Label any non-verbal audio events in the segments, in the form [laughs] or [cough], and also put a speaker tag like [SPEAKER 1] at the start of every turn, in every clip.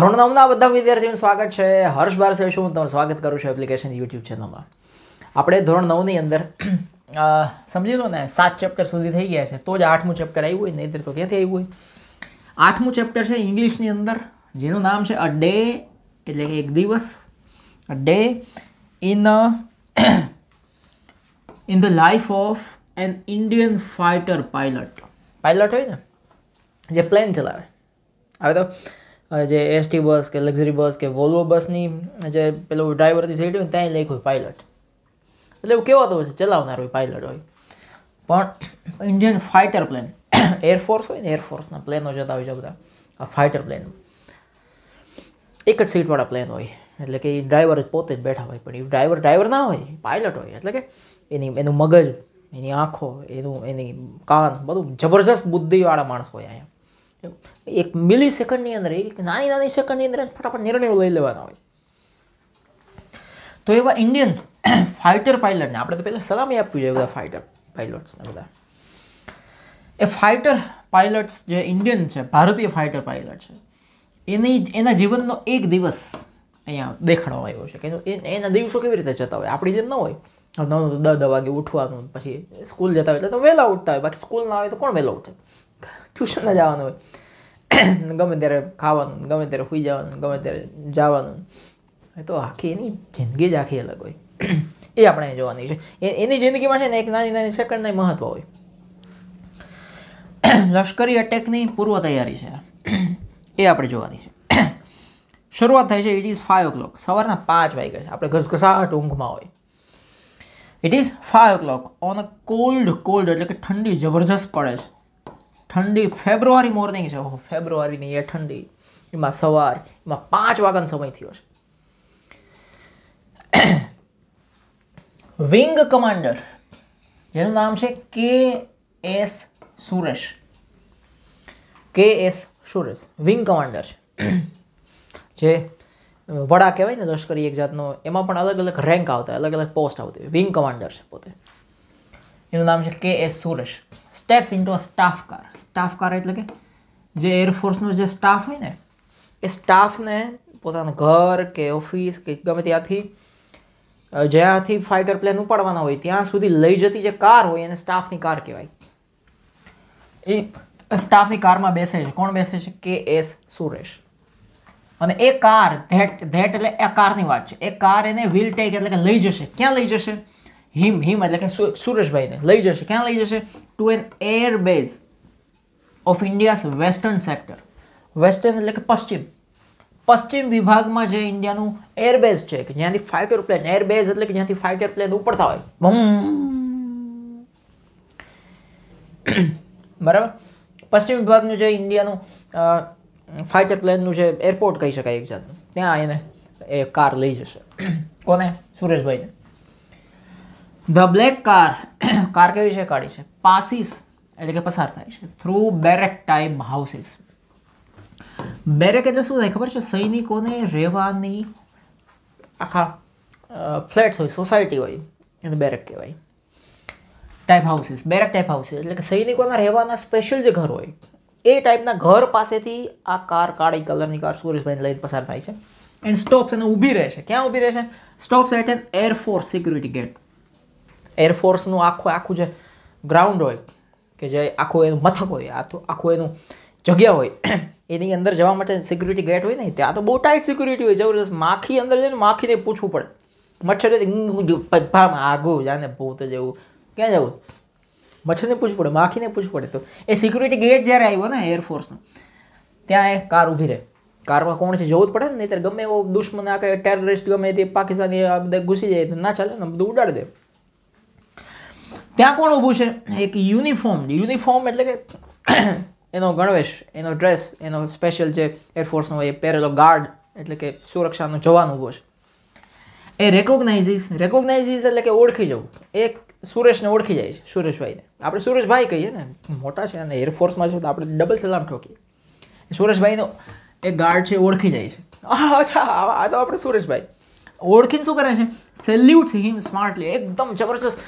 [SPEAKER 1] ધોરણ નવના બધા વિદ્યાર્થીઓનું સ્વાગત છે હર્ષ બારસે શું હું તમારું સ્વાગત કરું છું એપ્લિકેશન યુટ્યુબ ચેનલમાં આપણે ધોરણ નવની અંદર સમજી લો ને સાત ચેપ્ટર સુધી થઈ ગયા છે તો જ આઠમું ચેપ્ટર આવ્યું હોય નહીં તો ક્યાંથી આવ્યું હોય આઠમું ચેપ્ટર છે ઇંગ્લિશની અંદર જેનું નામ છે અ ડે એટલે કે એક દિવસ a day in in the life of an Indian fighter pilot pilot હોય ને જે પ્લેન ચલાવે હવે તો જે એસટી બસ કે લક્ઝરી બસ કે વોલ્વો બસની જે પેલું ડ્રાઈવરથી સીટ હોય ત્યાં લખ્યું હોય પાયલટ એટલે એવું કહેવાતો હોય છે ચલાવનાર હોય પાયલટ હોય પણ ઇન્ડિયન ફાઇટર પ્લેન એરફોર્સ હોય ને એરફોર્સના પ્લેનો જતા હોય છે બધા આ ફાઇટર પ્લેન એક જ સીટવાળા પ્લેન હોય એટલે કે એ ડ્રાઈવર જ પોતે જ બેઠા હોય પણ એ ડ્રાઈવર ડ્રાઈવર ના હોય પાયલટ હોય એટલે કે એની એનું મગજ એની આંખો એનું એની કાન બધું જબરજસ્ત બુદ્ધિવાળા માણસ હોય અહીંયા એક મિલી સેકન્ડની અંદર એક નાની નાની સેકન્ડની અંદર ફટાફટ નિર્ણયો લઈ લેવાના હોય તો એવા ઇન્ડિયન [coughs] ફાઇટર પાઇલટને આપણે તો પહેલાં સલામી આપવી જોઈએ બધા ફાઇટર પાઇલટ્સને બધા એ ફાઇટર પાઇલટ્સ જે ઇન્ડિયન છે ભારતીય ફાઇટર પાયલટ છે એની એના જીવનનો એક દિવસ અહીંયા દેખાડો આવ્યો છે કે એના દિવસો કેવી રીતે જતા હોય આપણી જેમ ન હોય નવ દસ વાગે ઉઠવાનું પછી સ્કૂલ જતા હોય એટલે તો વહેલા ઉઠતા હોય બાકી સ્કૂલ ના હોય તો કોણ વહેલો ઉઠે ટ્યુશનમાં જવાનું હોય [coughs] ગમે ત્યારે ખાવાનું ગમે ત્યારે સૂઈ જવાનું ગમે ત્યારે જવાનું તો આખી એની જિંદગી જ આખી અલગ હોય [coughs] એ આપણે જોવાની છે એની જિંદગીમાં છે ને એક નાની નાની સેકન્ડને મહત્વ હોય [coughs] લશ્કરી અટેકની પૂર્વ તૈયારી છે એ આપણે જોવાની છે શરૂઆત થાય છે it is five o'clock સવારના પાંચ વાગ્યા છે આપણે ઘસઘસાટ ઊંઘમાં હોય it is five o'clock on a cold cold એટલે કે ઠંડી જબરજસ્ત પડે છે ઠંડી ફેબ્રુઆરી મોર્નિંગ છે ઓહો ફેબ્રુઆરીની એ ઠંડી એમાં સવાર એમાં પાંચ વાગ્યાનો સમય થયો છે વિંગ કમાન્ડર જેનું નામ છે કે એસ સુરેશ કે એસ સુરેશ વિંગ કમાન્ડર છે જે વડા કહેવાય ને લશ્કરી એક જાતનો એમાં પણ અલગ અલગ રેન્ક આવતા અલગ અલગ પોસ્ટ આવતી વિંગ કમાન્ડર છે પોતે એનું નામ છે K S Suresh steps into a staff car staff car એટલે કે જે એરફોર્સનો જે સ્ટાફ હોય ને એ સ્ટાફને પોતાનું ઘર કે ઓફિસ કે ગમે ત્યાંથી જ્યાંથી ફાઇટર પ્લેન ઉપાડવાના હોય ત્યાં સુધી લઈ જતી જે કાર હોય એને સ્ટાફની કાર કહેવાય એ સ્ટાફની કારમાં બેસે છે કોણ બેસે છે કે એસ સુરેશ અને એ કાર ધેટ ધેટ એટલે એ કારની વાત છે એ કાર એને વિલ ટેક એટલે કે લઈ જશે ક્યાં લઈ જશે હિમ હિમ એટલે કે સુરેશભાઈને લઈ જશે ક્યાં લઈ જશે to an air base of India's western sector western એટલે કે પશ્ચિમ પશ્ચિમ વિભાગમાં જે ઇન્ડિયાનું એરબેઝ છે કે જ્યાંથી ફાઇટર પ્લેન એરબેઝ એટલે કે જ્યાંથી ફાઇટર પ્લેન ઉપડતા હોય [coughs] બરાબર પશ્ચિમ વિભાગનું જે ઇન્ડિયાનું ફાઇટર પ્લેનનું જે એરપોર્ટ કહી શકાય એક જાતનું ત્યાં એને એ કાર લઈ જશે [coughs] કોને સુરેશભાઈને ધ બ્લેક કાર [clears throat] કાર કેવી છે કાઢી છે પાસીસ એટલે કે પસાર થાય છે through barrack type houses barrack એટલે શું થાય ખબર છે સૈનિકોને રહેવાની આખા ફ્લેટ્સ હોય સોસાયટી હોય એને બેરેક કહેવાય type houses barrack type houses એટલે કે સૈનિકોના રહેવાના સ્પેશિયલ જે ઘર હોય એ ટાઈપના ઘર પાસેથી આ કાર કાળી કલરની કાર સુરેશભાઈને લઈને પસાર થાય છે એન્ડ સ્ટોપ્સ એને ઊભી રહે છે ક્યાં ઊભી રહે છે stops at an air force security gate એરફોર્સનું આખું આખું જે ગ્રાઉન્ડ હોય કે જે આખું એનું મથક હોય આ તો આખું એનું જગ્યા હોય [clears throat] એની અંદર જવા માટે સિક્યુરિટી ગેટ હોય ને ત્યાં તો બહુ ટાઈટ સિક્યુરિટી હોય જબરદસ્ત માખી અંદર જઈને માખીને પૂછવું પડે મચ્છરે આગું જાને ભૂત જેવું ક્યાં જવું મચ્છરને પૂછવું પડે માખીને પૂછવું પડે તો એ સિક્યુરિટી ગેટ જ્યારે આવ્યો ને એરફોર્સનો ત્યાં એ કાર ઊભી રહે કારમાં કોણ છે જોવું જ પડે ને નહીં ગમે એવો દુશ્મન આ કે ટેરરિસ્ટ ગમે તે પાકિસ્તાની બધા ઘૂસી જાય તો ના ચાલે ને બધું ઉડાડી દે ત્યાં કોણ ઊભું છે એક યુનિફોર્મ યુનિફોર્મ એટલે કે [clears throat] એનો ગણવેશ એનો ડ્રેસ એનો સ્પેશિયલ જે એરફોર્સનો હોય એ પહેરેલો ગાર્ડ એટલે કે સુરક્ષાનો જવાન ઊભો છે એ રેકોગ્નાઇઝીસ રેકોગ્નાઇઝીસ એટલે કે ઓળખી જવું એક સુરેશને ઓળખી જાય છે સુરેશભાઈને આપણે સુરેશભાઈ કહીએ ને મોટા છે અને એરફોર્સમાં છે તો આપણે ડબલ સલામ ઠોકીએ સુરેશભાઈનો એ ગાર્ડ છે ઓળખી જાય છે [laughs] અચ્છા આ તો આપણે સુરેશભાઈ ઓળખીને શું કરે છે સેલ્યુટ હિમ સ્માર્ટલી એકદમ જબરજસ્ત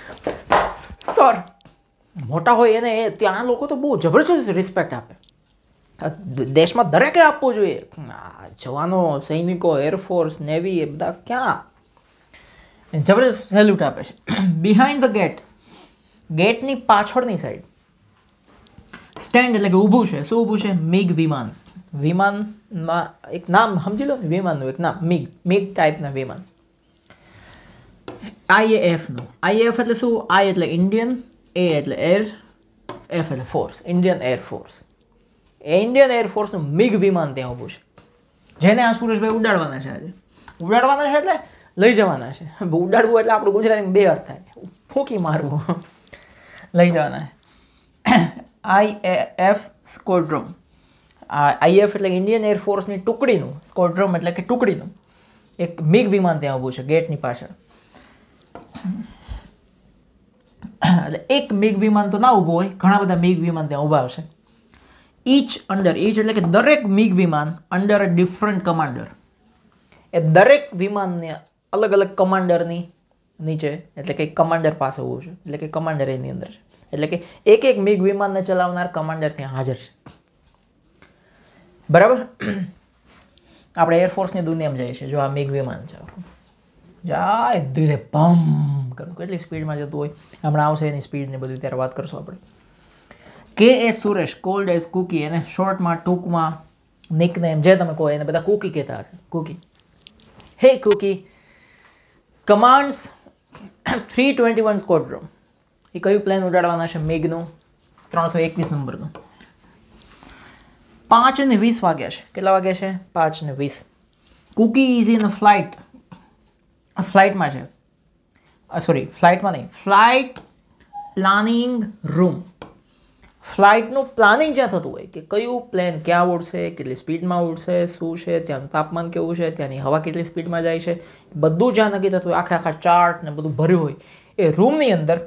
[SPEAKER 1] સર મોટા હોય એને ત્યાં લોકો તો બહુ જબરજસ્ત રિસ્પેક્ટ આપે દેશમાં દરેકે આપવું જોઈએ જવાનો સૈનિકો એરફોર્સ નેવી એ બધા ક્યાં જબરજસ્ત સેલ્યુટ આપે છે બિહાઇન્ડ ધ ગેટ ગેટની પાછળની સાઈડ સ્ટેન્ડ એટલે કે ઊભું છે શું ઊભું છે મિગ વિમાન વિમાનમાં એક નામ સમજી લો ને વિમાનનું એક નામ મિગ મિગ ટાઈપના વિમાન આઈએએફનો આઈએએફ એટલે શું આઈ એટલે ઇન્ડિયન એ એટલે એર એફ એટલે ફોર્સ ઇન્ડિયન એર ફોર્સ એ ઇન્ડિયન એર ફોર્સનું મિગ વિમાન ત્યાં ઊભું છે જેને આ સુરેશભાઈ ઉડાડવાના છે આજે ઉડાડવાના છે એટલે લઈ જવાના છે ઉડાડવું એટલે આપણું ગુજરાતીમાં બે અર્થ થાય ફૂંકી મારવું લઈ જવાના છે આઈ એફ સ્કોડ્રોમ આઈએફ એટલે ઇન્ડિયન એરફોર્સની ટુકડીનું સ્કોડ્રોમ એટલે કે ટુકડીનું એક મિગ વિમાન ત્યાં ઊભું છે ગેટની પાછળ એટલે એક મેઘ વિમાન તો ના ઊભું હોય ઘણા બધા મેઘ વિમાન ત્યાં ઊભા આવશે ઈચ અંડર ઈચ એટલે કે દરેક મિગ વિમાન અંડર અ ડિફરન્ટ કમાન્ડર એ દરેક વિમાનને અલગ અલગ કમાન્ડરની નીચે એટલે કે કમાન્ડર પાસે હોવું છે એટલે કે કમાન્ડર એની અંદર છે એટલે કે એક એક મિગ વિમાનને ચલાવનાર કમાન્ડર ત્યાં હાજર છે બરાબર આપણે એરફોર્સની દુનિયામાં જઈએ છીએ જો આ મિગ વિમાન છે જાય ધીરે પમ કરું કેટલી સ્પીડમાં જતું હોય હમણાં આવશે એની સ્પીડને બધું ત્યારે વાત કરશું આપણે K S Suresh called as Cookie એને શોર્ટમાં ટૂંકમાં નિકનેમ જે તમે કહો એને બધા કુકી કહેતા હશે Cookie hey Cookie commands three twenty one squadron એ કયું પ્લેન ઉડાડવાના છે મેઘનું ત્રણસો એકવીસ નંબરનું પાંચ ને વીસ વાગ્યા છે કેટલા વાગ્યા છે પાંચ ને વીસ કુકી ઇઝ ઇન ફ્લાઇટ ફ્લાઇટમાં છે સોરી ફ્લાઇટમાં નહીં ફ્લાઇટ પ્લાનિંગ રૂમ ફ્લાઇટનું પ્લાનિંગ જ્યાં થતું હોય કે કયું પ્લેન ક્યાં ઉડશે કેટલી સ્પીડમાં ઉડશે શું છે ત્યાંનું તાપમાન કેવું છે ત્યાંની હવા કેટલી સ્પીડમાં જાય છે બધું જ્યાં નક્કી થતું હોય આખા આખા ચાર્ટ ને બધું ભર્યું હોય એ રૂમની અંદર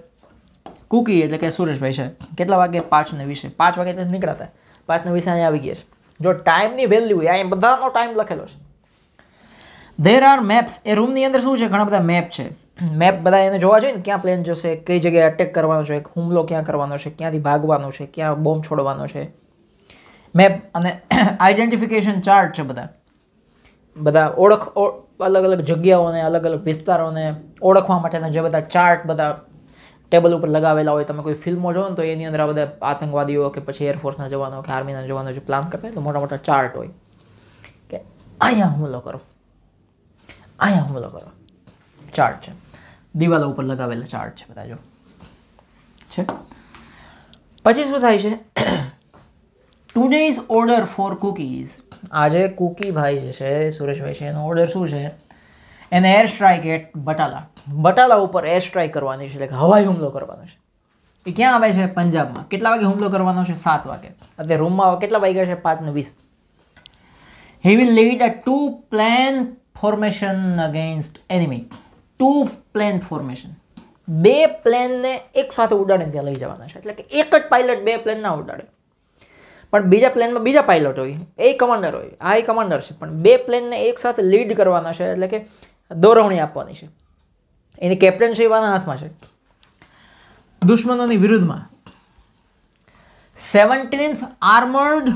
[SPEAKER 1] કૂકી એટલે કે સુરેશભાઈ છે કેટલા વાગે પાંચ ને વીસે પાંચ વાગે નીકળ્યા હતા પાંચ ને વીસે અહીંયા આવી ગયા છે જો ટાઈમની વેલ્યુ એ અહીંયા બધાનો ટાઈમ લખેલો છે ધેર આર મેપ્સ એ રૂમની અંદર શું છે ઘણા બધા મેપ છે મેપ બધા એને જોવા જોઈએ ને ક્યાં પ્લેન જશે કઈ જગ્યાએ અટેક કરવાનો છે હુમલો ક્યાં કરવાનો છે ક્યાંથી ભાગવાનો છે ક્યાં બોમ્બ છોડવાનો છે મેપ અને આઈડેન્ટિફિકેશન [coughs] ચાર્ટ છે બધા બધા ઓળખ અલગ અલગ જગ્યાઓને અલગ અલગ વિસ્તારોને ઓળખવા માટેના જે બધા ચાર્ટ બધા ટેબલ ઉપર લગાવેલા હોય તમે કોઈ ફિલ્મો જોવો ને તો એની અંદર આ બધા આતંકવાદીઓ કે પછી એરફોર્સના જવાનો કે આર્મીના જવાનો જે પ્લાન કરતા હોય તો મોટા મોટા ચાર્ટ હોય કે અહીંયા હુમલો કરો અહીંયા હુમલો કરો ચાર્ટ છે દિવાલો ઉપર લગાવેલા ચાર્ટ છે બધા જો છે પછી શું થાય છે ટુડેઝ ઓર્ડર ફોર કુકીઝ આજે કુકી ભાઈ જે છે સુરેશભાઈ છે એનો ઓર્ડર શું છે એને air strike at Batala Batala ઉપર એર સ્ટ્રાઇક કરવાની છે એટલે હવાઈ હુમલો કરવાનો છે એ ક્યાં આવે છે પંજાબમાં કેટલા વાગે હુમલો કરવાનો છે સાત વાગે અત્યારે રૂમમાં કેટલા વાગ્યા છે પાંચને વીસ he will lead a two plane formation against enemy two plane formation બે પ્લેનને એક સાથે ઉડાડીને ત્યાં લઈ જવાના છે એટલે કે એક જ પાયલટ બે પ્લેન ના ઉડાડે પણ બીજા પ્લેનમાં બીજા પાયલટ હોય એ કમાન્ડર હોય આ એ કમાન્ડર છે પણ બે પ્લેનને એક સાથે લીડ કરવાના છે એટલે કે દોરવણી આપવાની છે એની કેપ્ટનશીપ આના હાથમાં છે દુશ્મનોની વિરુદ્ધમાં seventeenth armoured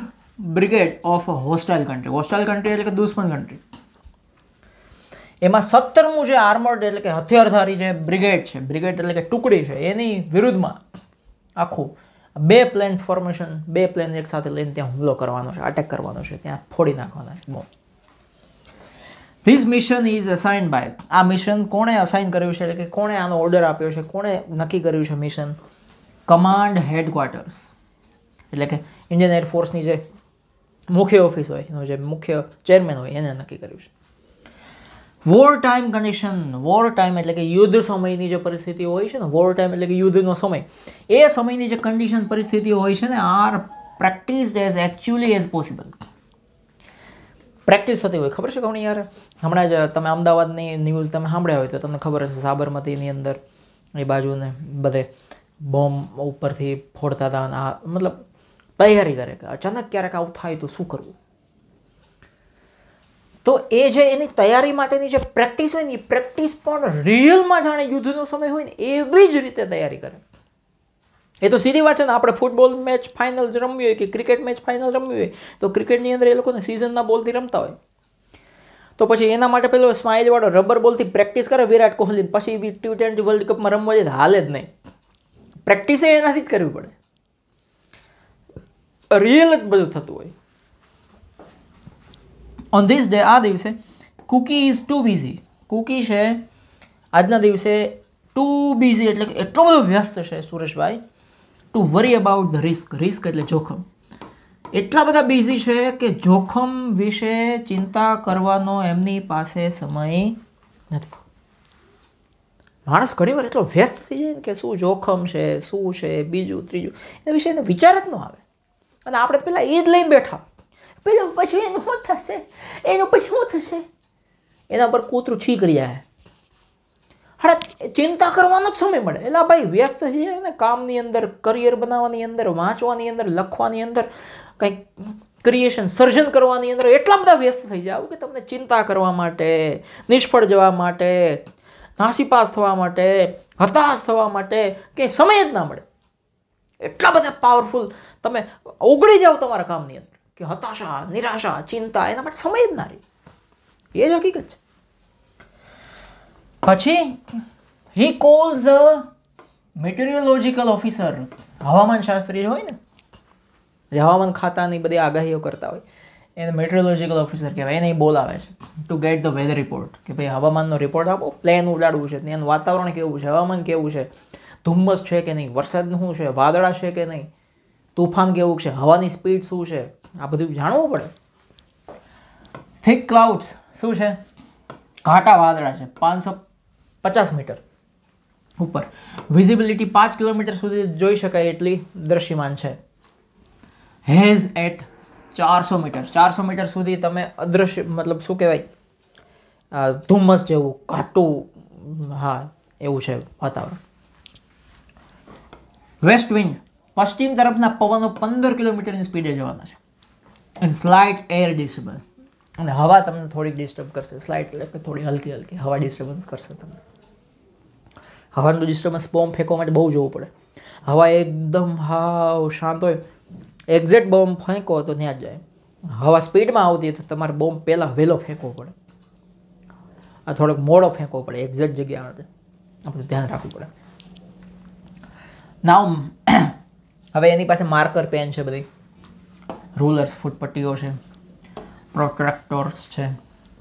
[SPEAKER 1] brigade of hostile country hostile country એટલે કે દુશ્મન કન્ટ્રી એમાં સત્તરમું જે આર્મર્ડ એટલે કે હથિયારધારી જે બ્રિગેડ છે બ્રિગેડ એટલે કે ટુકડી છે એની વિરુદ્ધમાં આખું બે પ્લેન ફોર્મેશન બે પ્લેન એક સાથે લઈને ત્યાં હુમલો કરવાનો છે અટેક કરવાનો છે ત્યાં ફોડી નાખવાના છે bomb this mission is assign by આ મિશન કોણે અસાઇન કર્યું છે એટલે કે કોણે આનો ઓર્ડર આપ્યો છે કોણે નક્કી કર્યું છે મિશન કમાન્ડ હેડક્વાર્ટર્સ એટલે કે ઇન્ડિયન એરફોર્સની જે મુખ્ય ઓફિસ હોય એનો જે મુખ્ય ચેરમેન હોય એને નક્કી કર્યું છે war time condition war time એટલે કે યુદ્ધ સમયની જે પરિસ્થિતિ હોય છે ને વોર ટાઈમ એટલે કે યુદ્ધનો સમય એ સમયની જે કન્ડિશન પરિસ્થિતિ હોય છે ને are practice as actually as possible practice થતી હોય ખબર છે કોની યાર હમણાં જ તમે અમદાવાદની ન્યૂઝ તમે સાંભળ્યા હોય તો તમને ખબર હશે સાબરમતીની અંદર એ બાજુને બધે બોમ્બ ઉપરથી ફોડતા હતા આ મતલબ તૈયારી કરે કે અચાનક ક્યારેક આવું થાય તો શું કરવું તો એ જે એની તૈયારી માટેની જે પ્રેક્ટિસ હોય ને એ પ્રેક્ટિસ પણ રિયલમાં જાણે યુદ્ધનો સમય હોય ને એવી જ રીતે તૈયારી કરે એ તો સીધી વાત છે ને આપણે ફૂટબોલ મેચ ફાઇનલ રમવી હોય કે ક્રિકેટ મેચ ફાઇનલ રમવી હોય તો ક્રિકેટની અંદર એ લોકોને સિઝનના બોલથી રમતા હોય તો પછી એના માટે પેલો સ્માઇલવાળો રબર બોલથી પ્રેક્ટિસ કરે વિરાટ કોહલી પછી ટી ટ્વેન્ટી વર્લ્ડ કપમાં રમવા જાય હાલે જ નહીં પ્રેક્ટિસે એનાથી જ કરવી પડે રિયલ જ બધું થતું હોય ઓન ધીસ ડે આ દિવસે Cookie is too busy Cookie છે આજના દિવસે ટુ બિઝી એટલે કે એટલો બધો વ્યસ્ત છે સુરેશભાઈ too worry about the risk risk એટલે જોખમ એટલા બધા બિઝી છે કે જોખમ વિશે ચિંતા કરવાનો એમની પાસે સમય નથી માણસ ઘણીવાર એટલો વ્યસ્ત થઈ જાય ને કે શું જોખમ છે શું છે બીજું ત્રીજું એના વિશે એને વિચાર જ ન આવે અને આપણે પહેલાં એ જ લઈને બેઠા પેલું પછી એનું શું થશે એનું પછી શું થશે એના પર કૂતરું છીક રહ્યા હે અરે ચિંતા કરવાનો જ સમય મળે એટલે ભાઈ વ્યસ્ત થઈ જાય ને કામની અંદર કરિયર બનાવવાની અંદર વાંચવાની અંદર લખવાની અંદર કંઈક ક્રિએશન સર્જન કરવાની અંદર એટલા બધા વ્યસ્ત થઈ જાવ કે તમને ચિંતા કરવા માટે નિષ્ફળ જવા માટે નાસીપાસ થવા માટે હતાશ થવા માટે કે સમય જ ના મળે એટલા બધા પાવરફુલ તમે ઓગળી જાઓ તમારા કામની અંદર કે હતાશા નિરાશા ચિંતા એના માટે સમય જ ના રહી એ જ હકીકત છે પછી he calls the meteorological officer હવામાન શાસ્ત્રી હોય ને જે હવામાન ખાતાની બધી આગાહીઓ કરતા હોય એને મેટ્રોલોજિકલ ઓફિસર કહેવાય એને બોલાવે છે to get the weather report કે ભાઈ હવામાનનો રિપોર્ટ આપો પ્લેન ઉડાડવું છે એનું વાતાવરણ કેવું છે હવામાન કેવું છે ધુમ્મસ છે કે નહીં વરસાદ શું છે વાદળા છે કે નહીં તોફાન કેવું છે હવાની સ્પીડ શું છે આ બધું જાણવું પડે થિક ક્લાઉડ્સ શું છે ઘાટા વાદળા છે પાંચસો પચાસ મીટર ઉપર વિઝિબિલિટી પાંચ કિલોમીટર સુધી જોઈ શકાય એટલી દ્રશ્યમાન છે હેઝ એટ ચારસો મીટર ચારસો મીટર સુધી તમે અદૃશ્ય મતલબ શું કહેવાય ધુમ્મસ જેવું ઘાટું હા એવું છે વાતાવરણ વેસ્ટ વિન્ડ પશ્ચિમ તરફના પવનો પંદર કિલોમીટરની સ્પીડે જવાના છે એન્ડ સ્લાઇટ એર ડિસ્ટર્બન્સ અને હવા તમને થોડીક ડિસ્ટર્બ કરશે સ્લાઇટ એટલે કે થોડી હલકી હલકી હવા ડિસ્ટર્બન્સ કરશે તમને હવાનું ડિસ્ટર્બન્સ બોમ્બ ફેંકવા માટે બહુ જવું પડે હવા એકદમ હાવ શાંત હોય એક્ઝેક્ટ બોમ્બ ફેંકો તો ત્યાં જ જાય હવા સ્પીડમાં આવતી તો તમારે બોમ્બ પહેલાં વહેલો ફેંકવો પડે આ થોડોક મોડો ફેંકવો પડે એક્ઝેક્ટ જગ્યા માટે આ ધ્યાન રાખવું પડે નાવ [clears throat] હવે એની પાસે માર્કર પેન છે બધી રૂલર્સ ફૂટપટ્ટીઓ છે પ્રોટ્રેક્ટર્સ છે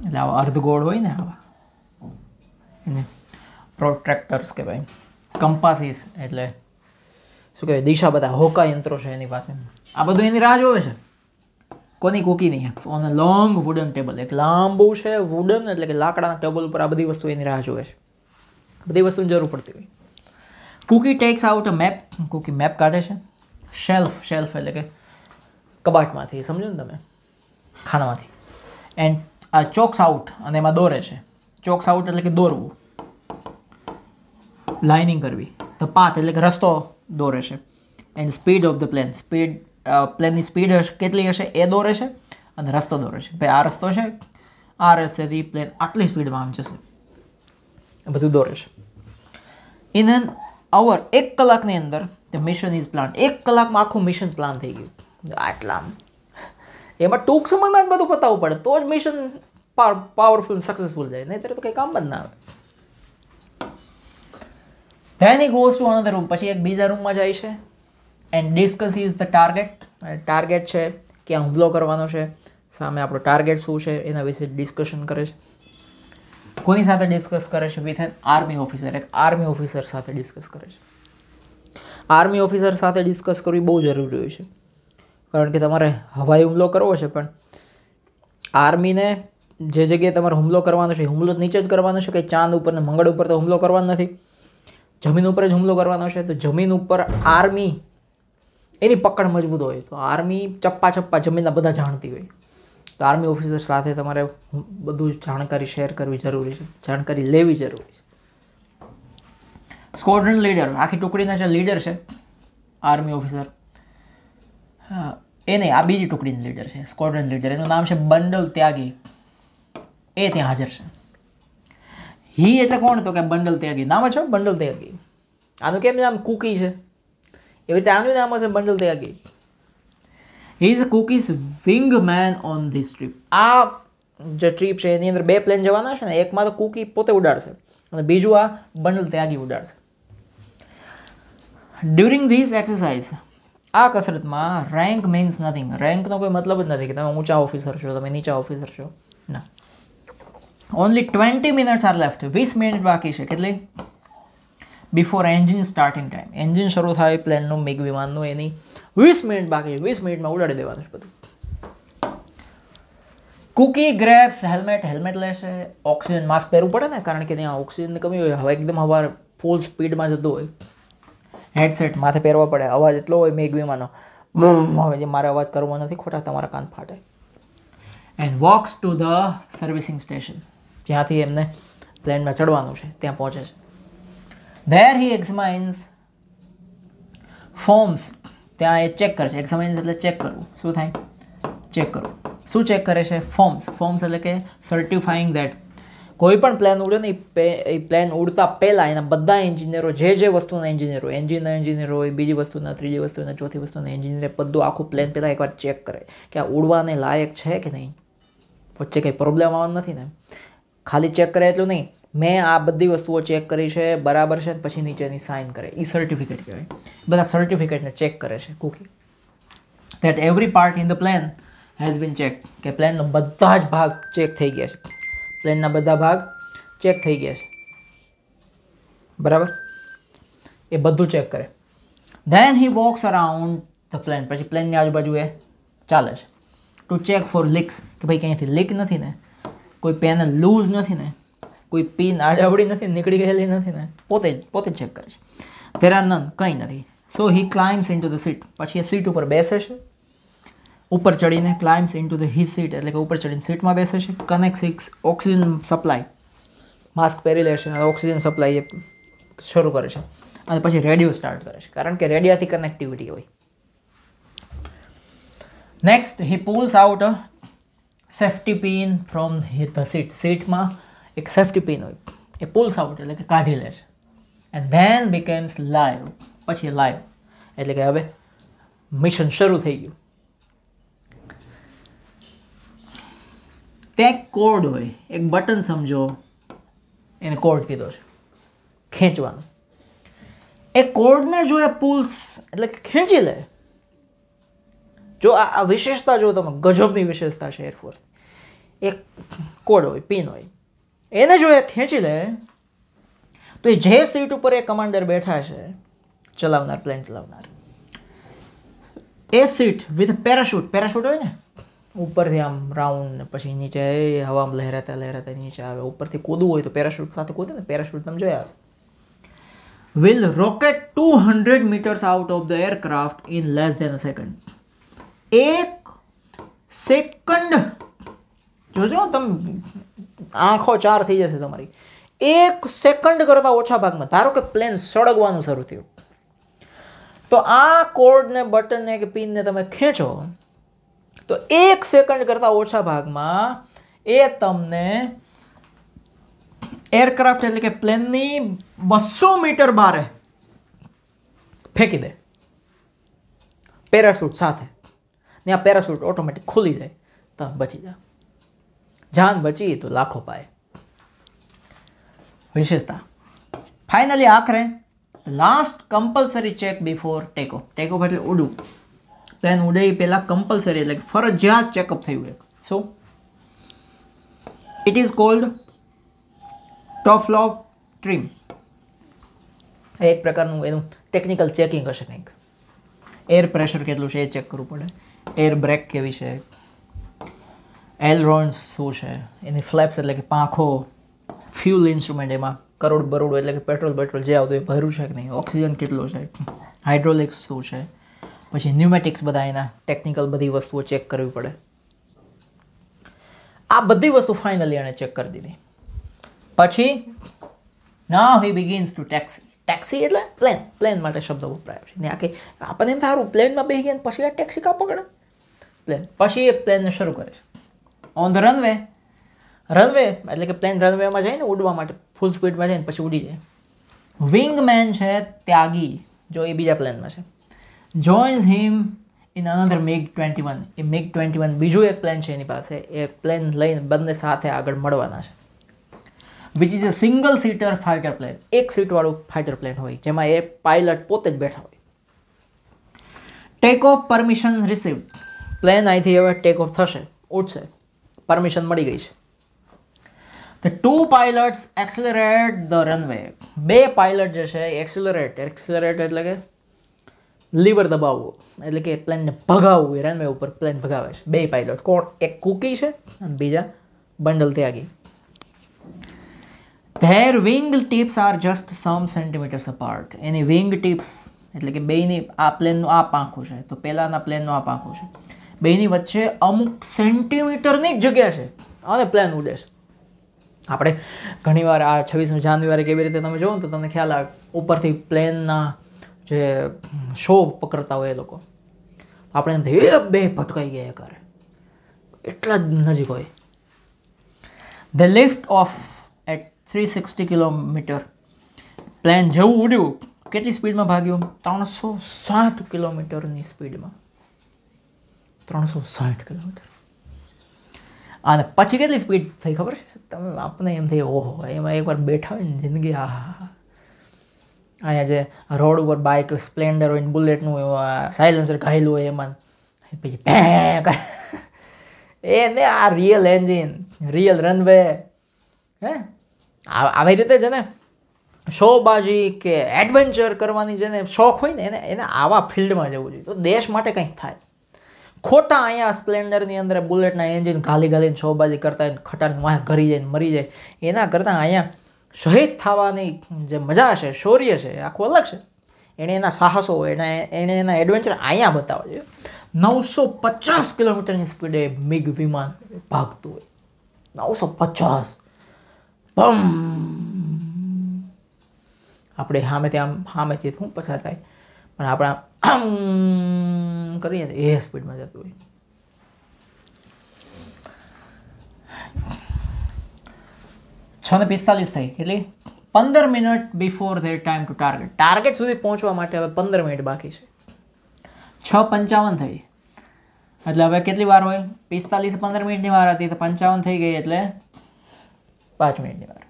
[SPEAKER 1] એટલે આવા અર્ધગોળ હોય ને આવા એને પ્રોટ્રેક્ટર્સ કહેવાય કંપાસીસ એટલે શું કહેવાય દિશા બધા હોકા યંત્રો છે એની પાસે આ બધું એની રાહ જોવે છે કોની કૂકી નહીં on a long wooden table એક લાંબુ છે વુડન એટલે કે લાકડાના ટેબલ ઉપર આ બધી વસ્તુ એની રાહ જોવે છે બધી વસ્તુની જરૂર પડતી હોય Cookie takes out a map Cookie map કાઢે છે શેલ્ફ શેલ્ફ એટલે કે કબાટમાંથી સમજો ને તમે ખાનામાંથી એન્ડ આ ચોક્સ આઉટ અને એમાં દોરે છે ચોક્સ આઉટ એટલે કે દોરવું લાઇનિંગ કરવી તો પાથ એટલે કે રસ્તો દોરે છે and speed of the plane speed પ્લેનની સ્પીડ કેટલી હશે એ દોરે છે અને રસ્તો દોરે છે ભાઈ આ રસ્તો છે આ રસ્તેથી પ્લેન આટલી સ્પીડમાં આમ જશે બધું દોરે છે ઇન એન અવર એક કલાકની અંદર ધ મિશન ઇઝ પ્લાન એક કલાકમાં આખું મિશન પ્લાન થઈ ગયું આટલા એમાં ટૂંક સમયમાં જ બધું પતાવવું પડે તો જ મિશન પાવરફુલ સક્સેસફુલ જાય નહીં તો કંઈ કામ જ ના આવે then he goes to another room પછી એક બીજા રૂમમાં જાય છે and discuss is the target target છે ક્યાં હુમલો કરવાનો છે સામે આપણો ટાર્ગેટ શું છે એના વિશે ડિસ્કશન કરે છે કોની સાથે ડિસ્કસ કરે છે વિથ એન આર્મી ઓફિસર એક આર્મી ઓફિસર સાથે ડિસ્કસ કરે છે આર્મી ઓફિસર સાથે ડિસ્કસ કરવી બહુ જરૂરી હોય છે કારણ કે તમારે હવાઈ હુમલો કરવો છે પણ આર્મીને જે જગ્યાએ તમારે હુમલો કરવાનો છે હુમલો નીચે જ કરવાનો છે કે ચાંદ ઉપર ને મંગળ ઉપર તો હુમલો કરવાનો નથી જમીન ઉપર જ હુમલો કરવાનો છે તો જમીન ઉપર આર્મી એની પકડ મજબૂત હોય તો આર્મી ચપ્પા ચપ્પા જમીનના બધા જાણતી હોય તો આર્મી ઓફિસર સાથે તમારે બધું જાણકારી શેર કરવી જરૂરી છે જાણકારી લેવી જરૂરી છે સ્કોડ્રન લીડર આખી ટુકડીના જે લીડર છે આર્મી ઓફિસર એ નહીં આ બીજી ટુકડીનું લીડર છે સ્કોડ્રન લીડર એનું નામ છે બંડલ ત્યાગી એ ત્યાં હાજર છે હી એટલે કોણ તો કે બંડલ ત્યાગી નામ છે બંડલ ત્યાગી આનું કેમ નામ કુકી છે એવી રીતે આનું નામ હશે Bundle Tyagi he is Cookie's wingman on this trip આ જે ટ્રીપ છે એની અંદર બે પ્લેન જવાના છે ને એકમાં તો કુકી પોતે ઉડાડશે અને બીજું આ બંડલ ત્યાગી ઉડાડશે ડ્યુરિંગ ધીસ એક્સરસાઇઝ આ કસરતમાં રેન્ક મીન્સ નથિંગ રેન્કનો કોઈ મતલબ જ નથી કે તમે ઊંચા ઓફિસર છો તમે નીચા ઓફિસર છો ના only twenty minutes are left વીસ મિનિટ બાકી છે કેટલી before engine starting time engine શરૂ થાય પ્લેનનું મિગ વિમાનનું એની વીસ મિનિટ બાકી છે વીસ મિનિટમાં ઉડાડી દેવાનું છે બધું કુકી ગ્રેપ્સ હેલ્મેટ હેલ્મેટ લેશે ઓક્સિજન માસ્ક પહેરવું પડે ને કારણ કે ત્યાં ઓક્સિજન કમી હોય હવે એકદમ હવા ફૂલ સ્પીડમાં જતું હોય હેડસેટ માથે પહેરવા પડે અવાજ એટલો હોય મેઘ વિમાનો હવે જે મારે અવાજ કરવો નથી ખોટા તમારા કાન ફાટે and walks to the servicing station જ્યાંથી એમને પ્લેનમાં ચડવાનું છે ત્યાં પહોંચે છે ધેર હી એક્ઝમાઇન્સ ફોર્મ્સ ત્યાં એ ચેક કરે છે એક્ઝામાઇન્સ એટલે ચેક કરવું શું થાય ચેક કરવું શું ચેક કરે છે ફોર્મ્સ ફોર્મ્સ એટલે કે સર્ટિફાઈંગ દેટ કોઈ પણ પ્લાન ઉડ્યો ને એ પ્લેન ઉડતા પહેલાં એના બધા એન્જિનિયરો જે જે વસ્તુના એન્જિનિયરો એન્જિનના એન્જિનિયરો હોય બીજી વસ્તુના ત્રીજી વસ્તુના ચોથી વસ્તુના એન્જિનિયરે બધું આખું પ્લાન પહેલાં એકવાર ચેક કરે કે આ ઉડવાને લાયક છે કે નહીં વચ્ચે કંઈ પ્રોબ્લેમ આવવાનો નથી ને ખાલી ચેક કરે એટલું નહીં મેં આ બધી વસ્તુઓ ચેક કરી છે બરાબર છે પછી નીચેની સાઇન કરે એ સર્ટિફિકેટ કહેવાય બધા સર્ટિફિકેટને ચેક કરે છે Cookie that every part in the plane has been check કે પ્લાનનો બધા જ ભાગ ચેક થઈ ગયા છે પ્લેનના બધા ભાગ ચેક થઈ ગયા છે બરાબર એ બધું ચેક કરે then he walks around the plane પછી પ્લેનની આજુબાજુ એ ચાલે છે ટુ ચેક ફોર લીક્સ કે ભાઈ ક્યાંયથી લીક નથી ને કોઈ પેનલ લૂઝ નથી ને કોઈ પિન આડાવડી નથી નીકળી ગયેલી નથી ને પોતે જ પોતે ચેક કરે છે ધેર આર નન કંઈ નથી so he climbs in to the seat પછી એ સીટ ઉપર બેસે છે ઉપર ચડીને climbs in to the his seat એટલે કે ઉપર ચડીને સીટમાં બેસે છે connect six oxygen supply mask પહેરી લે ઓક્સિજન સપ્લાય એ શરૂ કરે છે અને પછી રેડિયો સ્ટાર્ટ કરે છે કારણ કે રેડિયાથી કનેક્ટિવિટી હોય next he pulls out a safety pin from he the seat સીટમાં એક સેફ્ટી પિન હોય એ પુલ્સ આઉટ એટલે કે કાઢી લે છે એન્ડ ધેન બિકેમ્સ લાઈવ પછી લાઈવ એટલે કે હવે મિશન શરૂ થઈ ગયું ત્યાં એક કોડ હોય એક બટન સમજો એને કોડ કીધો છે ખેંચવાનો એ કોડને જો એ પુલ્સ એટલે ખેંચી લે જો આ વિશેષતા જો તમે ગજબની વિશેષતા છે એરફોર્સ એક કોડ હોય પિન હોય એને જો એ ખેંચી લે તો એ જે સીટ ઉપર એ કમાન્ડર બેઠા છે ચલાવનાર પ્લેન ચલાવનાર એ સીટ વિથ પેરાશૂટ પેરાશૂટ હોય ને ઉપરથી આમ રાઉન્ડ પછી નીચે હવામાં લહેરાતા લહેરાતા નીચે આવે ઉપરથી કૂદવું હોય તો પેરાશૂટ સાથે કૂદે ને પેરાશૂટ તમે જોયા હશે will rocket two hundred metres out of the aircraft in less than a second એક સેકન્ડ જોજો તમે આંખો ચાર થઈ જશે તમારી એક સેકન્ડ કરતાં ઓછા ભાગમાં ધારો કે પ્લેન સળગવાનું શરૂ થયું તો આ કોડને બટનને કે પિનને તમે ખેંચો तो एक सेकंड करता ओछा भाग में एरक्राफ्ट एट के प्लेन बस्सो मीटर बार फेंकी दे पेराशूट साथ आ पेराशूट ऑटोमेटिक खुली जाए तो बची जा जान बची तो लाखों पाए विशेषता फाइनली आखरे last compulsory check before take off take off एट उड़ू લાઈન ઉડે એ પહેલાં કમ્પલસરી એટલે કે ફરજિયાત ચેકઅપ થયું એક so it is called tough trim એક પ્રકારનું એનું ટેકનિકલ ચેકિંગ હશે કંઈક એર પ્રેશર કેટલું છે એ ચેક કરવું પડે એર બ્રેક કેવી છે એલરોન્સ શું છે એની ફ્લેપ્સ એટલે કે પાંખો ફ્યુલ ઇન્સ્ટ્રુમેન્ટ એમાં કરોડ બરોડ એટલે કે પેટ્રોલ પેટ્રોલ જે આવતું એ ભર્યું છે કે નહીં ઓક્સિજન કેટલો છે હાઇડ્રોલિક્સ શું છે પછી ન્યુમેટિક્સ બધા એના ટેકનિકલ બધી વસ્તુઓ ચેક કરવી પડે આ બધી વસ્તુ ફાઇનલી એણે ચેક કરી દીધી પછી ના he begins to taxi taxi એટલે પ્લેન પ્લેન માટે શબ્દ વપરાયો છે ને આ કે આપણને એમ સારું પ્લેનમાં બેસી ગયા પછી આ ટેક્સી કા પકડે પ્લેન પછી એ પ્લેનને શરૂ કરે છે ઓન ધ રનવે રનવે એટલે કે પ્લેન રનવેમાં જાય ને ઉડવા માટે ફૂલ સ્પીડમાં જાય ને પછી ઉડી જાય વિંગમેન છે ત્યાગી જો એ બીજા પ્લેનમાં છે joins him in another MiG twenty one એ મિગ ટ્વેન્ટી વન બીજું એક પ્લેન છે એની પાસે એ પ્લેન લઈને બંને સાથે આગળ મળવાના છે which is a single seater fighter plane એક સીટવાળું ફાઇટર પ્લેન હોય જેમાં એ પાયલટ પોતે જ બેઠા હોય take off permission receive plane અહીંથી હવે ટેક ઓફ થશે ઉઠશે પરમિશન મળી ગઈ છે the two pilots accelerate the runway બે પાયલટ જે છે એક્સેલરેટ એક્સેલરેટ એટલે કે લીવર દબાવવું એટલે કે પ્લેનને ભગાવવું એ રનવે ઉપર પ્લેન ભગાવે છે બે પાઇલોટ કોણ એક કુકી છે અને બીજા Bundle Tyagi their wing tips are just some centimetres apart એની વિંગ ટીપ્સ એટલે કે બેની આ પ્લેનનું આ પાંખું છે તો પહેલાંના પ્લેનનું આ પાંખું છે બેયની વચ્ચે અમુક સેન્ટીમીટરની જ જગ્યા છે અને પ્લેન ઉડે છે આપણે ઘણીવાર આ છવ્વીસમી જાન્યુઆરી કેવી રીતે તમે જોવો તો તમને ખ્યાલ આવે ઉપરથી પ્લેનના જે શો પકડતા હોય એ લોકો આપણે એમ થઈ બે ભટકાઈ ગયા એકર એટલા જ નજીક હોય the lift off at three sixty kilometre plane જેવું ઉડ્યું કેટલી સ્પીડમાં ભાગ્યું ત્રણસો સાઠ કિલોમીટરની સ્પીડમાં ત્રણસો સાઠ કિલોમીટર અને પછી કેટલી સ્પીડ થઈ ખબર છે તમે આપને એમ થઈ ઓહો એમાં એકવાર બેઠા હોય ને જિંદગી આહા અહીંયા જે રોડ ઉપર બાઇક સ્પ્લેન્ડર હોય ને બુલેટનું સાયલેન્સર ઘાયેલું હોય એમાં પછી ભે એ ને આ રિયલ એન્જિન રિયલ રનવે હે આવી રીતે છે ને શોબાજી કે એડવેન્ચર કરવાની જેને શોખ હોય ને એને એને આવા ફિલ્ડમાં જવું જોઈએ તો દેશ માટે કંઈક થાય ખોટા અહીંયા સ્પ્લેન્ડરની અંદર બુલેટના એન્જિન ગાલી ગાલીને શોબાજી કરતા હોય ખટાને વાહ ઘરી જાય મરી જાય એના કરતાં અહીંયા શહીદ થવાની જે મજા છે શૌર્ય છે આખું અલગ છે એણે એના સાહસો એના એણે એના એડવેન્ચર અહીંયા બતાવે છે નવસો પચાસ કિલોમીટરની સ્પીડે મિગ વિમાન ભાગતું હોય નવસો પચાસ બમ આપણે સામેથી આમ સામેથી શું પસાર થાય પણ આપણે આમ કરીએ એ સ્પીડમાં જતું હોય છ ને પિસ્તાલીસ થઈ કેટલી પંદર minute before their time to target target સુધી પહોંચવા માટે હવે પંદર મિનિટ બાકી છે છ પંચાવન થઈ એટલે હવે કેટલી વાર હોય પિસ્તાલીસ પંદર મિનિટની વાર હતી તો પંચાવન થઈ ગઈ એટલે પાંચ મિનિટની વાર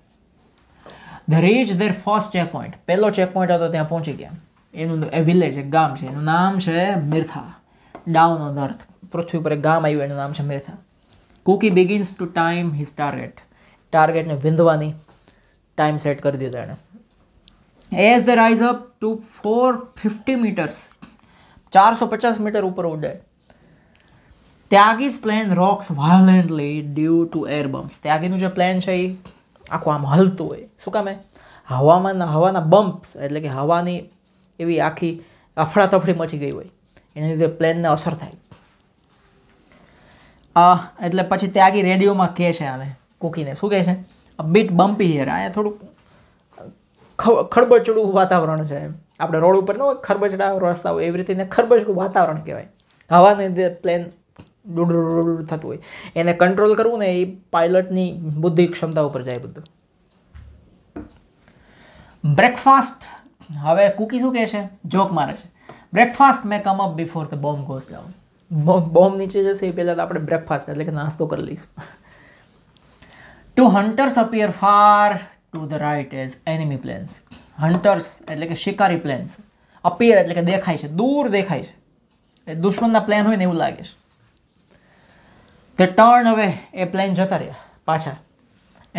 [SPEAKER 1] the reach their first check point પહેલો ચેક પોઈન્ટ હતો ત્યાં પહોંચી ગયા એનું એ વિલેજ એક ગામ છે એનું નામ છે મિર્થા ડાઉન ઓન અર્થ પૃથ્વી પર એક ગામ આવ્યું એનું નામ છે મિર્થા Cookie begins to time his target ટાર્ગેટને વિંધવાની ટાઈમ સેટ કરી દીધો એણે as the rise up to four fifty metres ચારસો પચાસ મીટર ઉપર ઉડે Tyagi's plane rocks violently due to air bumps ત્યાગીનું જે પ્લેન છે એ આખું આમ હલતું હોય શું કામે હવામાન હવાના બમ્પ્સ એટલે કે હવાની એવી આખી અફડાતફડી મચી ગઈ હોય એને લીધે પ્લેનને અસર થાય એટલે પછી ત્યાગી રેડિયોમાં કહે છે આને કૂકીને શું કહે છે બીટ બમ્પી હિયર અહીંયા થોડુંક ખળબચડું વાતાવરણ છે એમ આપણે રોડ ઉપર ન હોય ખરબચડા રસ્તા હોય એવી રીતે ખરબચડું વાતાવરણ કહેવાય હવાને પ્લેન પ્લેન થતું હોય એને કંટ્રોલ કરવું ને એ પાયલટની બુદ્ધિ ક્ષમતા ઉપર જાય બધું બ્રેકફાસ્ટ હવે કુકી શું કહે છે જોક મારે છે breakfast may come up before the bomb goes down bomb નીચે જશે એ પહેલાં તો આપણે બ્રેકફાસ્ટ એટલે કે નાસ્તો કરી લઈશું two hunters appear far to the right as enemy planes hunters એટલે કે શિકારી પ્લેન્સ અપિયર એટલે કે દેખાય છે દૂર દેખાય છે એ દુશ્મનના પ્લેન હોય ને એવું લાગે છે તે ટર્ન હવે એ પ્લેન જતા રહ્યા પાછા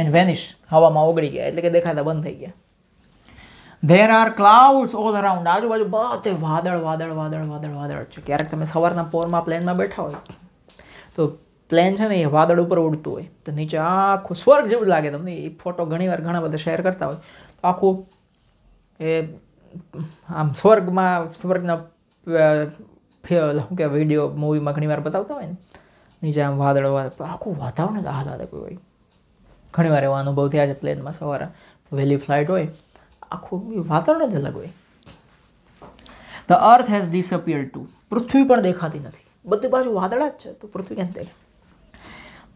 [SPEAKER 1] એન્ડ વેનિશ હવામાં ઓગળી ગયા એટલે કે દેખાતા બંધ થઈ ગયા there are clouds all around આજુબાજુ બધે વાદળ વાદળ વાદળ વાદળ વાદળ છે ક્યારેક તમે સવારના પોરમાં પ્લેનમાં બેઠા હોય તો પ્લેન છે ને એ વાદળ ઉપર ઉડતું હોય તો નીચે આખું સ્વર્ગ જેવું લાગે તમને એ ફોટો ઘણીવાર ઘણા બધા શેર કરતા હોય તો આખું એ આમ સ્વર્ગમાં સ્વર્ગના શું કે વિડીયો મૂવીમાં ઘણીવાર બતાવતા હોય ને નીચે આમ વાદળો આખું વાતાવરણ જ આહલાદક હોય ઘણીવાર એવો અનુભવ થયા છે પ્લેનમાં સવારે વહેલી ફ્લાઇટ હોય આખું વાતાવરણ જ અલગ હોય the earth has disappear too પૃથ્વી પણ દેખાતી નથી બધી બાજુ વાદળા જ છે તો પૃથ્વી કેમ દેખાય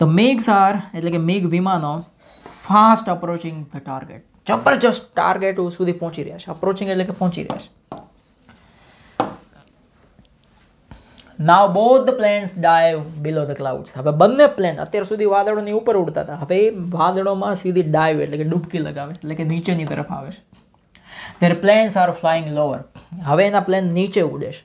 [SPEAKER 1] ધ મિગ્સ આર એટલે કે મિગ વિમાનો ફાસ્ટ અપ્રોચિંગ ધ ટાર્ગેટ જબરજસ્ત ટાર્ગેટ સુધી પહોંચી રહ્યા છે અપ્રોચિંગ એટલે કે પહોંચી રહ્યા છે now both planes dive below the clouds હવે બંને પ્લેન અત્યાર સુધી વાદળોની ઉપર ઉડતા હતા હવે વાદળોમાં સીધી ડાઈવ એટલે કે ડૂબકી લગાવે એટલે કે નીચેની તરફ આવે છે their planes are flying lower હવે એના પ્લેન નીચે ઉડે છે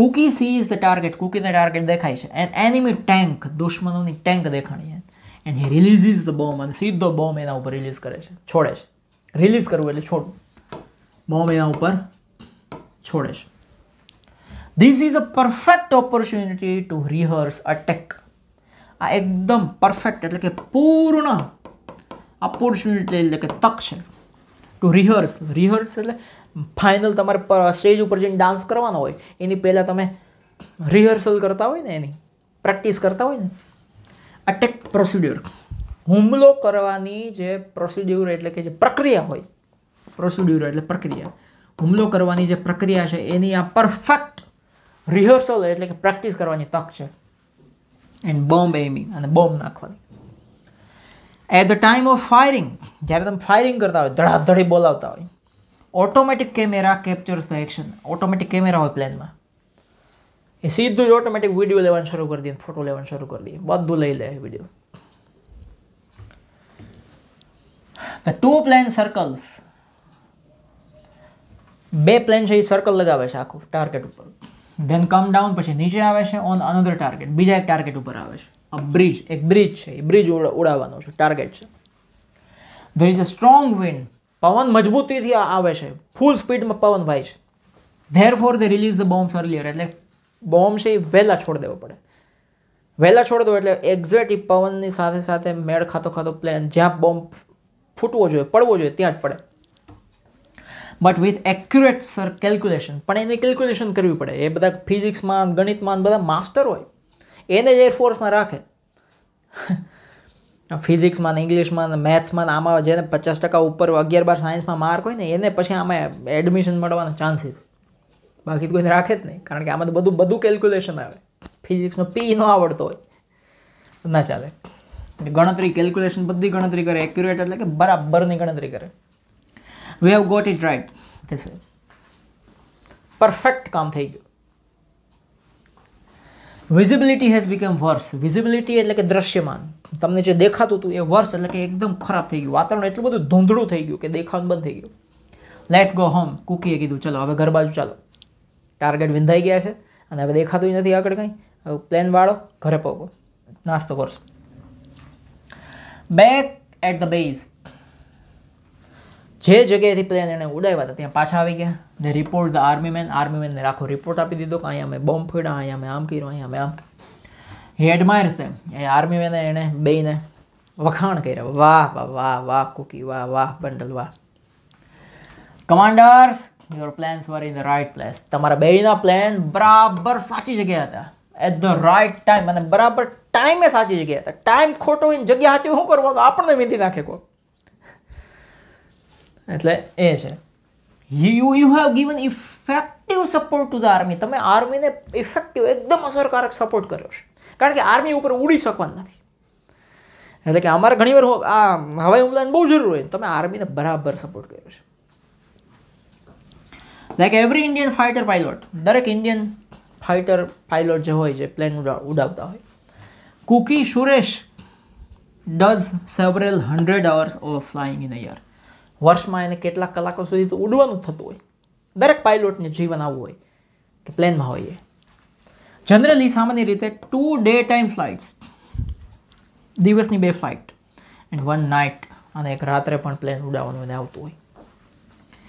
[SPEAKER 1] Cookie sees the target કુકીને ટાર્ગેટ દેખાય છે એન્ડ એનિમી ટેન્ક દુશ્મનોની ટેન્ક દેખાણી and he releases the bomb અને સીધો બોમ્બ એના ઉપર રિલીઝ કરે છે છોડે છે રિલીઝ કરવું એટલે છોડવું બોમ્બ એના ઉપર છોડે છે this is a perfect opportunity to rehearse attack આ એકદમ પરફેક્ટ એટલે કે પૂર્ણ ઓપોર્ચ્યુનિટી એટલે કે તક છે ટુ રિહર્સ રિહર્સ એટલે ફાઇનલ તમારે સ્ટેજ ઉપર જઈને ડાન્સ કરવાનો હોય એની પહેલાં તમે રિહર્સલ કરતા હોય ને એની પ્રેક્ટિસ કરતા હોય ને અટેક પ્રોસિડ્યુર હુમલો કરવાની જે પ્રોસિડ્યુર એટલે કે જે પ્રક્રિયા હોય પ્રોસિડ્યુર એટલે પ્રક્રિયા હુમલો કરવાની જે પ્રક્રિયા છે એની આ પરફેક્ટ રિહર્સલ એટલે કે પ્રેક્ટિસ કરવાની તક છે એન્ડ બોમ્બ એમિંગ અને બોમ્બ નાખવાની at the time of firing જ્યારે તમે ફાયરિંગ કરતા હોય ધડાધડી બોલાવતા હોય automatic camera captures the action automatic camera હોય પ્લેનમાં એ સીધું જ ઓટોમેટિક વિડીયો લેવાનું શરૂ કરી દે ફોટો લેવાનું શરૂ કરી દે બધું લઈ લે video the two plane circles બે પ્લેન છે એ સર્કલ લગાવે છે આખું ટાર્ગેટ ઉપર ધેન કમ ડાઉન પછી નીચે આવે છે ઓન અનધર ટાર્ગેટ બીજા એક ટાર્ગેટ ઉપર આવે છે અ બ્રિજ એક બ્રિજ છે એ બ્રિજ ઉડાવવાનો છે ટાર્ગેટ છે there is a strong wind પવન મજબૂતીથી આવે છે ફૂલ સ્પીડમાં પવન ભાઈ છે therefore they release the bombs earlier એટલે બોમ્બ છે એ વહેલા છોડી દેવો પડે વહેલા છોડી દો એટલે એક્ઝેક્ટ એ પવનની સાથે સાથે મેળ ખાતો ખાતો પ્લેન જ્યાં બોમ્બ ફૂટવો જોઈએ પડવો જોઈએ ત્યાં જ પડે બટ વિથ એક્યુરેટ સર કેલ્ક્યુલેશન પણ એને કેલ્ક્યુલેશન કરવી પડે એ બધા ફિઝિક્સમાં ગણિતમાં બધા માસ્ટર હોય એને જ એરફોર્સમાં રાખે ફિઝિક્સમાં ને ઇંગ્લિશમાં ને મેથ્સમાં ને આમાં જેને પચાસ ટકા ઉપર અગિયાર બાર સાયન્સમાં માર્ક હોય ને એને પછી આમાં એડમિશન મળવાના ચાન્સીસ બાકી કોઈને રાખે જ નહીં કારણ કે આમાં તો બધું બધું કેલ્ક્યુલેશન આવે ફિઝિક્સનો પી ન આવડતો હોય ના ચાલે ગણતરી કેલ્ક્યુલેશન બધી ગણતરી કરે એક્યુરેટ એટલે કે બરાબરની ગણતરી કરે we have got it right this perfect કામ થઈ ગયું visibility has become worse visibility એટલે કે દ્રશ્યમાન તમને જે દેખાતું હતું એ વર્ષ એટલે કે એકદમ ખરાબ થઈ ગયું વાતાવરણ એટલું બધું ધૂંધળું થઈ ગયું કે દેખાવાનું બંધ થઈ ગયું લેટ્સ ગો હોમ કુકીએ કીધું ચલો હવે ઘર બાજુ ચાલો ટાર્ગેટ વિંધાઈ ગયા છે અને હવે દેખાતું નથી આગળ કંઈ હવે પ્લેન વાળો ઘરે પહોંચો નાસ્તો કરશો બેક એટ ધ બેઝ જે જગ્યાએથી પ્લેન એને ઉડાવ્યા હતા ત્યાં પાછા આવી ગયા ને રિપોર્ટ ધ આર્મીમેન આર્મીમેનને રાખો રિપોર્ટ આપી દીધો કે અહીંયા મેં બોમ્બ ફોડ્યા અહીંયા અમે આમ કર્યું અહીંયા અમે આમ કર્યું હી એડમાયર્સ દેમ એ આર્મી મેને એણે બેને વખાણ કર્યા વાહ વાહ વાહ વાહ કુકી વાહ વાહ બંડલ વાહ commanders your plans were in the right place તમારા બેયના પ્લાન બરાબર સાચી જગ્યા હતા એટ ધ રાઇટ ટાઈમ અને બરાબર ટાઈમે સાચી જગ્યા હતા ટાઈમ ખોટો હોય જગ્યા સાચી શું કરવાનું આપણને વીંધી નાખે કો એટલે એ છે you you have given effective support to the army તમે આર્મીને ઇફેક્ટિવ એકદમ અસરકારક સપોર્ટ કર્યો છે કારણ કે આર્મી ઉપર ઉડી શકવાનું નથી એટલે કે અમારે ઘણીવાર આ હવાઈ હુમલાને બહુ જરૂર હોય તમે આર્મીને બરાબર સપોર્ટ કર્યો છે like every Indian fighter pilot દરેક ઇન્ડિયન ફાઇટર પાઇલોટ જે હોય જે પ્લેન ઉડાવતા હોય Cookie Suresh does several hundred hours of flying in year વર્ષમાં એને કેટલાક કલાકો સુધી તો ઉડવાનું થતું હોય દરેક પાઇલોટને જીવન આવવું હોય કે પ્લેનમાં હોઈએ જનરલી સામાન્ય રીતે ટુ ડે ટાઈમ ફ્લાઇટ્સ દિવસની બે ફ્લાઇટ એન્ડ વન નાઇટ અને એક રાત્રે પણ પ્લેન ઉડાવવાનું એને આવતું હોય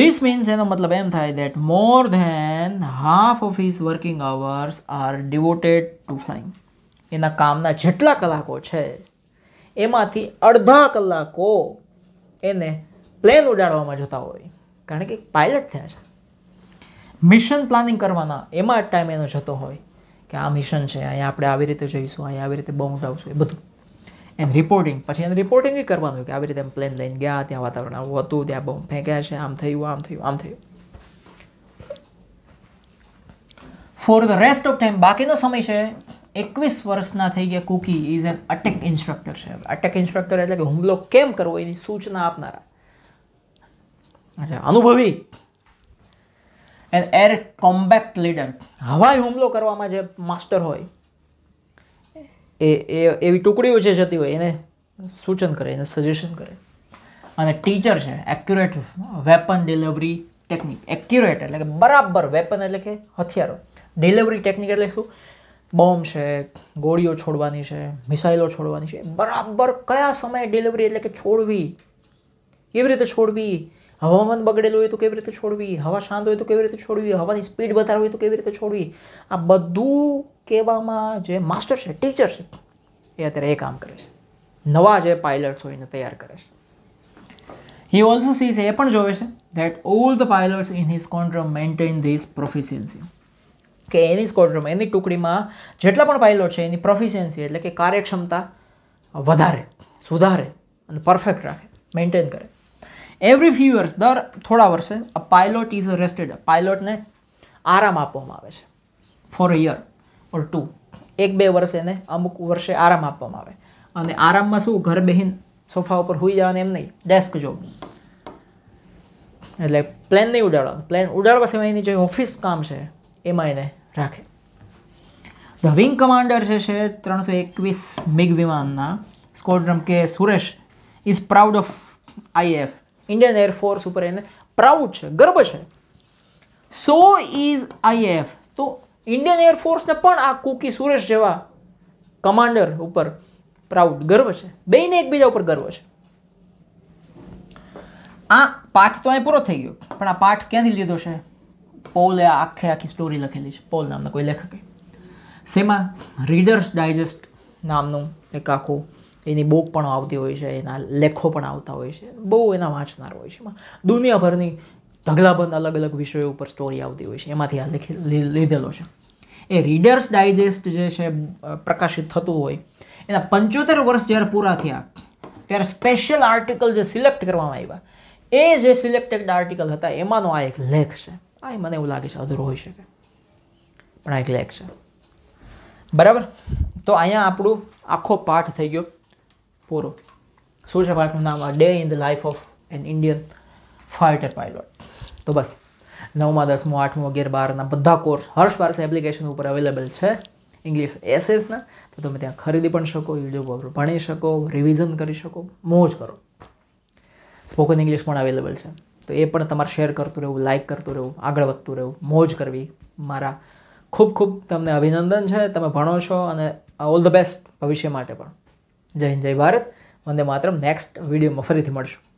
[SPEAKER 1] ધીસ મીન્સ એનો મતલબ એમ થાય that more than half of his working hours are devoted to flying. એના કામના જેટલા કલાકો છે એમાંથી અડધા કલાકો એને પ્લેન ઉડાડવામાં જતા હોય કારણ કે પાયલટ થયા છે મિશન પ્લાનિંગ કરવાના એમાં જ ટાઈમ એનો જતો હોય કે આ મિશન છે અહીંયા આપણે આવી રીતે જઈશું અહીંયા આવી રીતે બોમ્બ આવશું એ બધું એન્ડ રિપોર્ટિંગ પછી એને રિપોર્ટિંગ એ કરવાનું કે આવી રીતે પ્લેન લઈને ગયા ત્યાં વાતાવરણ આવું હતું ત્યાં બોમ્બ ફેંક્યા છે આમ થયું આમ થયું આમ થયું for the rest of time બાકીનો સમય છે એકવીસ વર્ષના થઈ ગયા Cookie is an attack instructor છે અટેક ઇન્સ્ટ્રક્ટર એટલે કે હુમલો કેમ કરવો એની સૂચના આપનારા અનુભવી એન્ડ એર કોમ્બેક્ટ લીડર હવાઈ હુમલો કરવામાં જે માસ્ટર હોય એ એ એવી ટુકડીઓ જે જતી હોય એને સૂચન કરે એને સજેશન કરે અને ટીચર છે accurate weapon delivery technique accurate એટલે કે બરાબર વેપન એટલે કે હથિયારો ડિલિવરી ટેકનિક એટલે શું બોમ્બ છે ગોળીઓ છોડવાની છે મિસાઇલો છોડવાની છે બરાબર કયા સમયે ડિલિવરી એટલે કે છોડવી કેવી રીતે છોડવી હવામાન બગડેલું હોય તો કેવી રીતે છોડવી હવા શાંત હોય તો કેવી રીતે છોડવી હવાની સ્પીડ વધારે હોય તો કેવી રીતે છોડવી આ બધું કહેવામાં જે માસ્ટર છે ટીચર છે એ અત્યારે એ કામ કરે છે નવા જે પાયલટ્સ હોય એને તૈયાર કરે છે હી ઓલ્સો સીઝ એ પણ જોવે છે that all the pilots in his કોન્ટ્રમ મેન્ટેન ધીઝ પ્રોફિશિયન્સી કે એની સ્કોડ્રમ એની ટુકડીમાં જેટલા પણ પાયલોટ છે એની પ્રોફિશિયન્સી એટલે કે કાર્યક્ષમતા વધારે સુધારે અને પરફેક્ટ રાખે મેન્ટેન કરે એવરી ફ્યુ યર્સ દર થોડા વર્ષે અ પાયલોટ ઇઝ રેસ્ટેડ પાયલોટને આરામ આપવામાં આવે છે for a year or two એક બે વર્ષ એને અમુક વર્ષે આરામ આપવામાં આવે અને આરામમાં શું ઘર બહેન સોફા ઉપર હોઈ જવાનું એમ નહીં ડેસ્ક જોબ એટલે પ્લેન નહીં ઉડાડવાનું પ્લેન ઉડાડવા એની જે ઓફિસ કામ છે એમાં એને રાખે ધ વિંગ કમાન્ડર છે છે ત્રણસો એકવીસ મિગ વિમાનના સ્કોડ્રમ કે Suresh is proud of IAF Indian Air Force ઉપર એને પ્રાઉડ છે ગર્વ છે સો ઇઝ આઈએફ તો ઇન્ડિયન એરફોર્સને પણ આ કુકી સુરેશ જેવા કમાન્ડર ઉપર પ્રાઉડ ગર્વ છે બેને એકબીજા ઉપર ગર્વ છે આ પાઠ તો અહીં પૂરો થઈ ગયો પણ આ પાઠ ક્યાંથી લીધો છે પોલે આખે આખી સ્ટોરી લખેલી છે પોલ નામના કોઈ લેખકે શેમાં રીડર્સ ડાયજેસ્ટ નામનું એક આખું એની બુક પણ આવતી હોય છે એના લેખો પણ આવતા હોય છે બહુ એના વાંચનાર હોય છે એમાં દુનિયાભરની ઢગલાબંધ અલગ અલગ વિષયો ઉપર સ્ટોરી આવતી હોય છે એમાંથી આ લખી લીધેલો છે એ રીડર્સ ડાયજેસ્ટ જે છે પ્રકાશિત થતું હોય એના પંચોતેર વર્ષ જ્યારે પૂરા થયા ત્યારે સ્પેશિયલ આર્ટિકલ જે સિલેક્ટ કરવામાં આવ્યા એ જે સિલેક્ટેડ આર્ટિકલ હતા એમાંનો આ એક લેખ છે આ મને એવું લાગે છે અધૂરો હોઈ શકે પણ આ એક લેખ છે બરાબર તો અહીંયા આપણું આખો પાઠ થઈ ગયો પૂરો સૂર્યપાઠનું નામ આ day in the life of an Indian fighter pilot તો બસ નવમાં દસમું આઠમું અગિયાર બારના બધા કોર્સ હર્ષ પારસ એપ્લિકેશન ઉપર અવેલેબલ છે ઇંગ્લિશ એસએસના તો તમે ત્યાં ખરીદી પણ શકો યુટ્યુબ પર ભણી શકો રિવિઝન કરી શકો મોજ કરો સ્પોકન ઇંગ્લિશ પણ અવેલેબલ છે તો એ પણ તમારે શેર કરતું રહેવું લાઇક કરતું રહેવું આગળ વધતું રહેવું મોજ કરવી મારા ખૂબ ખૂબ તમને અભિનંદન છે તમે ભણો છો અને ઓલ ધ બેસ્ટ ભવિષ્ય માટે પણ જય હિન્દ જય ભારત વંદે માત્રમ નેક્સ્ટ વિડીયોમાં ફરીથી મળશું